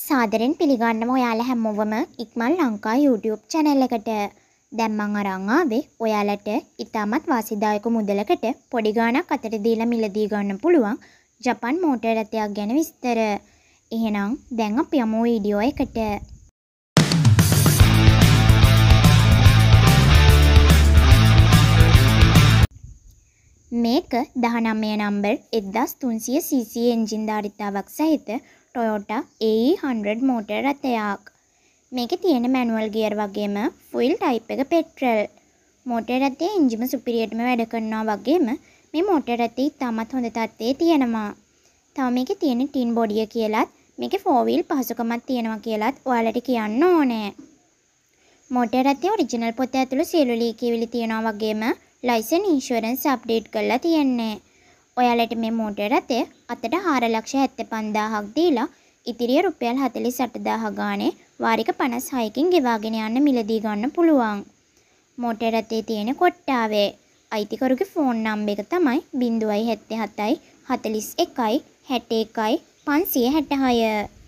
සාදරෙන් පිළිගන්නම ඔයාලා හැමෝවම ඉක්මල් Lanka YouTube channel එකට. දැන් මං අරන් ආවේ ඔයාලට ඉතාමත් වාසිදායක මුදලකට පොඩි ගාණක් අතට දීලා මිලදී ගන්න පුළුවන් ජපන් මෝටර් රථයක් ගැන විස්තර. එහෙනම් දැන් අපි යමු වීඩියෝ එකට. මේක 19 නම්බර් 1300cc එන්ජින් ධාරිතාවක් සහිත ටොයෝට ඒ100 මෝටර් රථයක් මේක තියෙන මැනුවල් ගියර් වගේම ෆුල් ටයිප් එක පෙට්‍රල් මෝටර් රථයේ එන්ජිම සුපිරියටම වැඩ කරනවා වගේම මේ මෝටර් රථය ඉතාමත් හොඳ තත්ත්වයේ තියෙනවා තව මේකේ තියෙන ටින් බොඩිය කියලත් මේකේ ෆෝර් වීල් පහසුකමක් තියෙනවා කියලත් ඔයාලට කියන්න ඕනේ මෝටර් රථයේ ඔරිජිනල් පොත ඇතුළු සියලු ලීකීවිලි තියෙනවා වගේම ලයිසන් ඉන්ෂුරන්ස් අප්ඩේට් කරලා තියෙන්නේ ඔයාලට මේ මෝටර් රථය අතට 475000ක් දීලා ඉතිරිය රුපියල් 48000 ගානේ වාරික 56කින් ගෙවාගෙන යන්න මිලදී ගන්න පුළුවන්. මෝටර් රථයේ තියෙන කොට්ටාවේ අයිතිකරුගේ ෆෝන් නම්බර් එක තමයි 077යි 41යි 61යි 566